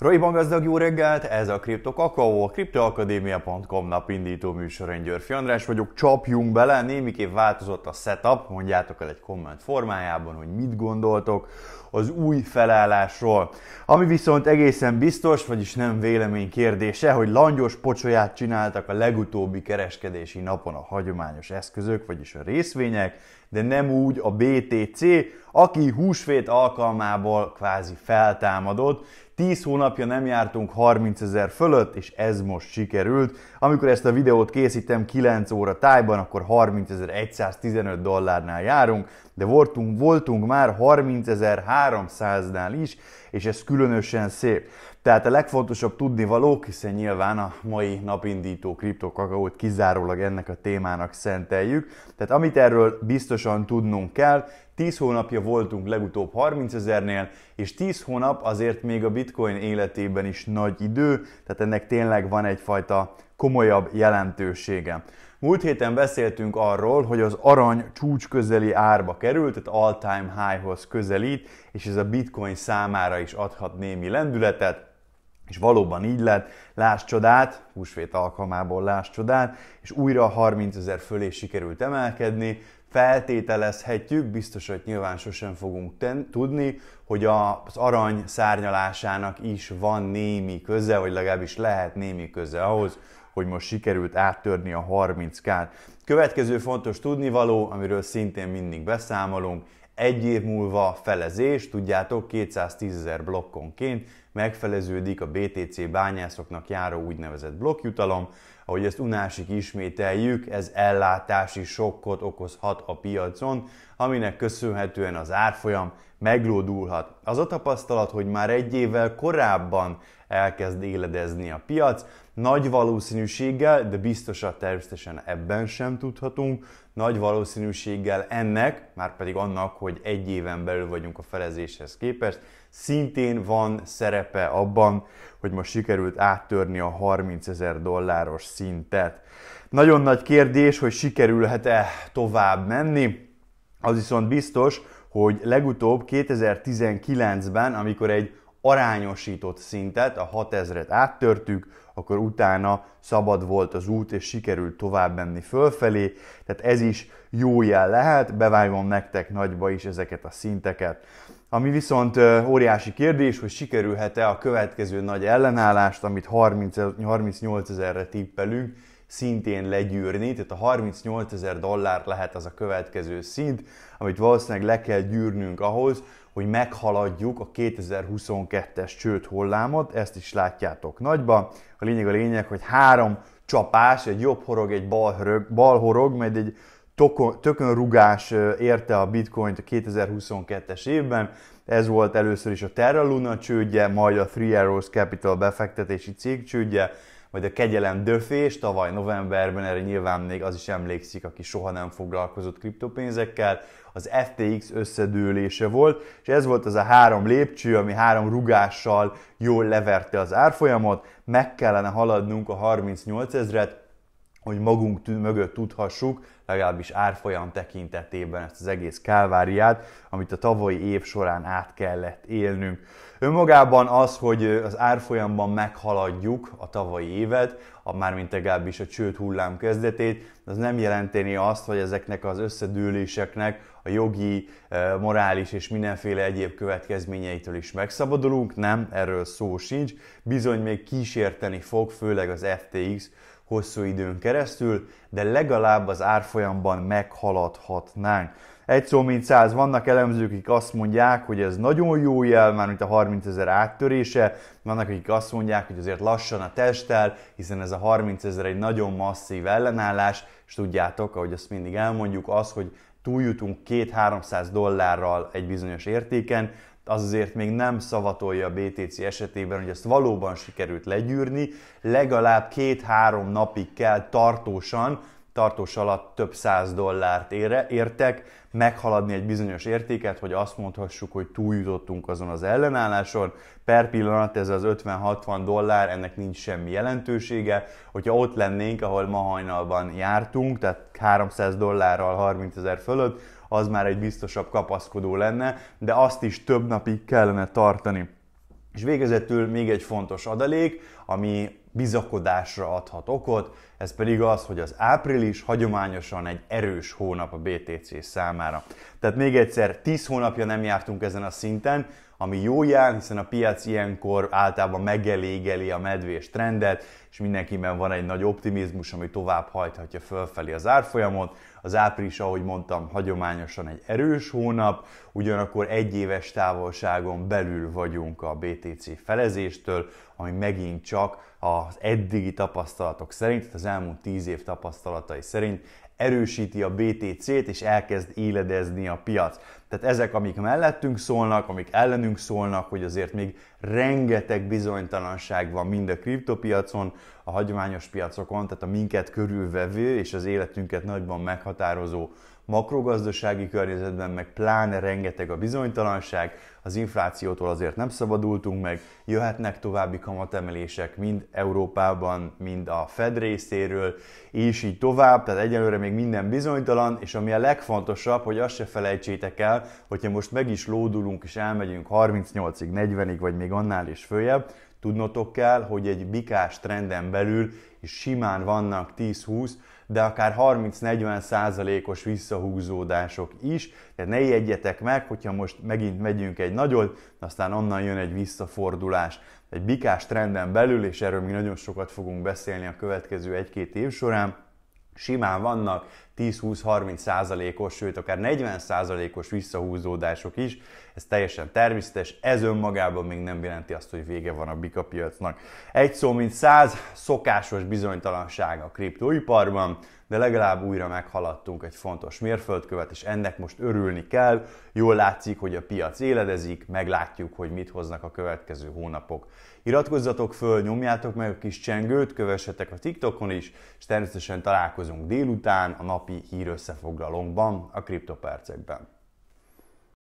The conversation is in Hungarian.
Raiban gazdag jó reggelt, ez a Crypto Kakao, a CryptoAkadémia.com napindító műsor, én Györfi András vagyok, csapjunk bele, némiképp változott a setup, mondjátok el egy komment formájában, hogy mit gondoltok az új felállásról. Ami viszont egészen biztos, vagyis nem vélemény kérdése, hogy langyos pocsolyát csináltak a legutóbbi kereskedési napon a hagyományos eszközök, vagyis a részvények, de nem úgy a BTC, aki húsvét alkalmából kvázi feltámadott, 10 hónapja nem jártunk 30 ezer fölött, és ez most sikerült. Amikor ezt a videót készítem 9 óra tájban, akkor 30.115 dollárnál járunk, de voltunk, voltunk már 30.300-nál is, és ez különösen szép. Tehát a legfontosabb tudnivalók, hiszen nyilván a mai napindító kriptokakaót kizárólag ennek a témának szenteljük. Tehát amit erről biztosan tudnunk kell, 10 hónapja voltunk legutóbb 30 ezernél, és 10 hónap azért még a bitcoin életében is nagy idő, tehát ennek tényleg van egyfajta komolyabb jelentősége. Múlt héten beszéltünk arról, hogy az arany csúcs közeli árba került, tehát all-time high-hoz közelít, és ez a bitcoin számára is adhat némi lendületet, és valóban így lett, láss csodát, húsvét alkalmából láss csodát, és újra 30 ezer fölé sikerült emelkedni, feltételezhetjük, biztos, hogy nyilván sosem fogunk ten, tudni, hogy a, az arany szárnyalásának is van némi köze, vagy legalábbis lehet némi köze ahhoz, hogy most sikerült áttörni a 30k-t. Következő fontos tudnivaló, amiről szintén mindig beszámolunk, egy év múlva felezés, tudjátok, 210 ezer blokkonként megfeleződik a BTC bányászoknak járó úgynevezett blokkjutalom, ahogy ezt unásig ismételjük, ez ellátási sokkot okozhat a piacon, aminek köszönhetően az árfolyam meglódulhat. Az a tapasztalat, hogy már egy évvel korábban elkezd éledezni a piac, nagy valószínűséggel, de biztosan természetesen ebben sem tudhatunk, nagy valószínűséggel ennek, már pedig annak, hogy egy éven belül vagyunk a felezéshez képest, szintén van szerepe abban, hogy most sikerült áttörni a 30 ezer dolláros szintet. Nagyon nagy kérdés, hogy sikerülhet-e tovább menni. Az viszont biztos, hogy legutóbb 2019-ben, amikor egy arányosított szintet, a 6000-et áttörtük, akkor utána szabad volt az út, és sikerült tovább menni fölfelé, tehát ez is jó jel lehet, bevágom nektek nagyba is ezeket a szinteket. Ami viszont óriási kérdés, hogy sikerülhet-e a következő nagy ellenállást, amit 30, 38 ezerre tippelünk, szintén legyűrni, tehát a 38 ezer dollár lehet az a következő szint, amit valószínűleg le kell gyűrnünk ahhoz, hogy meghaladjuk a 2022-es csőd hullámot, ezt is látjátok nagyba. A lényeg a lényeg, hogy három csapás, egy jobb horog, egy bal, bal horog, majd egy tökönrugás érte a bitcoint a 2022-es évben. Ez volt először is a Terra Luna csődje, majd a Three Arrows Capital befektetési cég csődje, majd a kegyelem döfés tavaly novemberben, erre nyilván még az is emlékszik, aki soha nem foglalkozott kriptopénzekkel, az FTX összedőlése volt, és ez volt az a három lépcső, ami három rugással jól leverte az árfolyamot, meg kellene haladnunk a 38 ezret, hogy magunk mögött tudhassuk, legalábbis árfolyam tekintetében ezt az egész kálváriát, amit a tavalyi év során át kellett élnünk. Önmagában az, hogy az árfolyamban meghaladjuk a tavalyi évet, a mármint legalábbis a csőd hullám kezdetét, az nem jelenteni azt, hogy ezeknek az összedőléseknek a jogi, e, morális és mindenféle egyéb következményeitől is megszabadulunk, nem, erről szó sincs, bizony még kísérteni fog, főleg az FTX, hosszú időn keresztül, de legalább az árfolyamban meghaladhatnánk. Egy szó mint száz, vannak elemzők, akik azt mondják, hogy ez nagyon jó jel, már mint a 30 ezer áttörése, vannak, akik azt mondják, hogy azért lassan a testtel, hiszen ez a 30 ezer egy nagyon masszív ellenállás, és tudjátok, ahogy azt mindig elmondjuk, az, hogy túljutunk 2-300 dollárral egy bizonyos értéken, az azért még nem szavatolja a BTC esetében, hogy ezt valóban sikerült legyűrni, legalább két-három napig kell tartósan, tartós alatt több száz dollárt ére, értek, meghaladni egy bizonyos értéket, hogy azt mondhassuk, hogy túljutottunk azon az ellenálláson. Per pillanat ez az 50-60 dollár, ennek nincs semmi jelentősége. Hogyha ott lennénk, ahol ma hajnalban jártunk, tehát 300 dollárral 30 ezer fölött, az már egy biztosabb kapaszkodó lenne, de azt is több napig kellene tartani. És végezetül még egy fontos adalék, ami bizakodásra adhat okot, ez pedig az, hogy az április hagyományosan egy erős hónap a BTC számára. Tehát még egyszer, 10 hónapja nem jártunk ezen a szinten, ami jó jár, hiszen a piac ilyenkor általában megelégeli a medvés trendet, és mindenkiben van egy nagy optimizmus, ami tovább hajthatja fölfelé az árfolyamot. Az április, ahogy mondtam, hagyományosan egy erős hónap, ugyanakkor egy éves távolságon belül vagyunk a BTC felezéstől, ami megint csak az eddigi tapasztalatok szerint, az elmúlt 10 év tapasztalatai szerint erősíti a BTC-t, és elkezd éledezni a piac. Tehát ezek, amik mellettünk szólnak, amik ellenünk szólnak, hogy azért még rengeteg bizonytalanság van mind a kriptopiacon, a hagyományos piacokon, tehát a minket körülvevő és az életünket nagyban meghatározó makrogazdasági környezetben, meg pláne rengeteg a bizonytalanság, az inflációtól azért nem szabadultunk meg, jöhetnek további kamatemelések, mind Európában, mind a Fed részéről, és így tovább, tehát egyelőre még minden bizonytalan, és ami a legfontosabb, hogy azt se felejtsétek el, hogyha most meg is lódulunk és elmegyünk 38-ig, 40-ig, vagy még annál is följebb, Tudnotok kell, hogy egy bikás trenden belül is simán vannak 10-20, de akár 30-40 százalékos visszahúzódások is, tehát ne ijedjetek meg, hogyha most megint megyünk egy nagyot, aztán onnan jön egy visszafordulás. Egy bikás trenden belül, és erről mi nagyon sokat fogunk beszélni a következő egy-két év során, simán vannak 10-20-30 százalékos, sőt akár 40 százalékos visszahúzódások is, ez teljesen természetes, ez önmagában még nem jelenti azt, hogy vége van a bika piacnak. Egy szó, mint száz, szokásos bizonytalanság a kriptóiparban, de legalább újra meghaladtunk egy fontos mérföldkövet, és ennek most örülni kell. Jól látszik, hogy a piac éledezik, meglátjuk, hogy mit hoznak a következő hónapok. Iratkozzatok föl, nyomjátok meg a kis csengőt, kövessetek a TikTokon is, és természetesen találkozunk délután a napi hírösszefoglalónkban, a kriptopercekben.